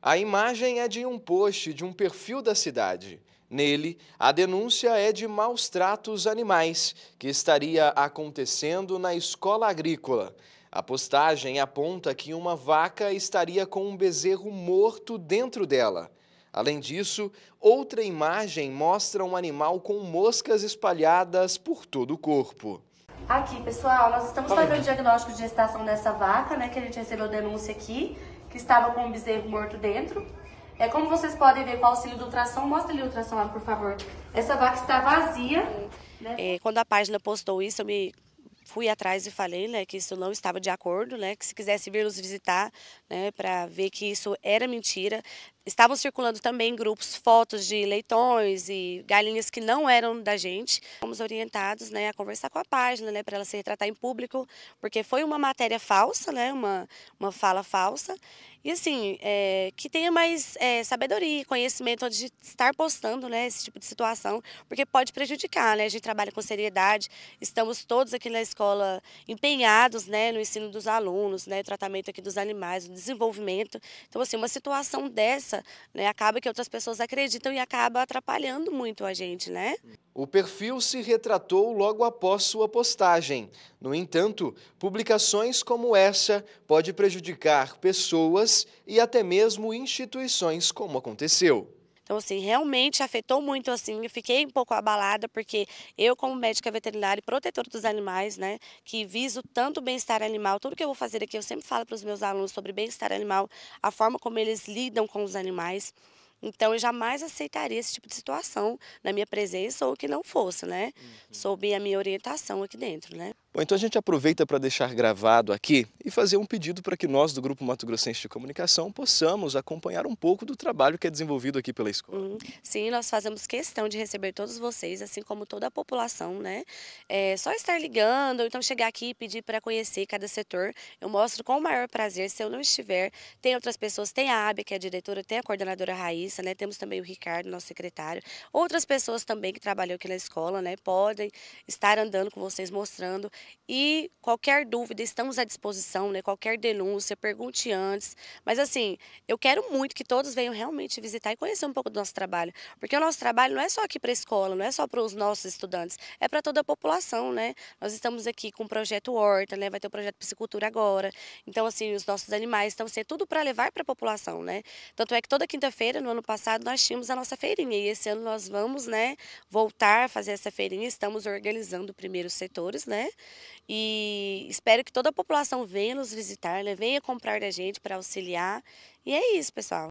A imagem é de um post de um perfil da cidade. Nele, a denúncia é de maus tratos animais que estaria acontecendo na escola agrícola. A postagem aponta que uma vaca estaria com um bezerro morto dentro dela. Além disso, outra imagem mostra um animal com moscas espalhadas por todo o corpo. Aqui, pessoal, nós estamos fazendo o diagnóstico de gestação dessa vaca, né, que a gente recebeu denúncia aqui que estava com o bezerro morto dentro. É como vocês podem ver com o auxílio do ultrassom, mostra ali o ultrassom, por favor. Essa vaca está vazia. Né? É, quando a página postou isso, eu me fui atrás e falei, né, que isso não estava de acordo, né, que se quisesse vir nos visitar, né, para ver que isso era mentira. Estavam circulando também grupos fotos de leitões e galinhas que não eram da gente. Fomos orientados, né, a conversar com a página, né, para ela se retratar em público, porque foi uma matéria falsa, né, uma uma fala falsa. E assim, é, que tenha mais é, sabedoria e conhecimento de estar postando né, esse tipo de situação, porque pode prejudicar, né? A gente trabalha com seriedade, estamos todos aqui na escola empenhados né, no ensino dos alunos, né, tratamento aqui dos animais, no desenvolvimento. Então, assim, uma situação dessa né, acaba que outras pessoas acreditam e acaba atrapalhando muito a gente, né? O perfil se retratou logo após sua postagem. No entanto, publicações como essa pode prejudicar pessoas e até mesmo instituições, como aconteceu. Então, assim, realmente afetou muito, assim, eu fiquei um pouco abalada, porque eu, como médica veterinária e protetora dos animais, né, que viso tanto o bem-estar animal, tudo que eu vou fazer aqui, eu sempre falo para os meus alunos sobre bem-estar animal, a forma como eles lidam com os animais. Então, eu jamais aceitaria esse tipo de situação na minha presença ou que não fosse, né, uhum. sob a minha orientação aqui dentro, né. Bom, então a gente aproveita para deixar gravado aqui e fazer um pedido para que nós do Grupo Mato Grossense de Comunicação possamos acompanhar um pouco do trabalho que é desenvolvido aqui pela escola. Uhum. Sim, nós fazemos questão de receber todos vocês, assim como toda a população, né? É só estar ligando, ou então chegar aqui e pedir para conhecer cada setor. Eu mostro com o maior prazer, se eu não estiver, tem outras pessoas, tem a Abia, que é a diretora, tem a coordenadora Raíssa, né? Temos também o Ricardo, nosso secretário. Outras pessoas também que trabalham aqui na escola, né? Podem estar andando com vocês, mostrando. E qualquer dúvida, estamos à disposição, né? Qualquer denúncia, pergunte antes. Mas assim, eu quero muito que todos venham realmente visitar e conhecer um pouco do nosso trabalho. Porque o nosso trabalho não é só aqui para a escola, não é só para os nossos estudantes, é para toda a população, né? Nós estamos aqui com o projeto Horta, né? Vai ter o projeto Psicultura agora. Então, assim, os nossos animais estão sendo tudo para levar para a população, né? Tanto é que toda quinta-feira, no ano passado, nós tínhamos a nossa feirinha. E esse ano nós vamos, né, voltar a fazer essa feirinha. Estamos organizando primeiro os setores, né? E espero que toda a população venha nos visitar, né? venha comprar da gente para auxiliar. E é isso, pessoal.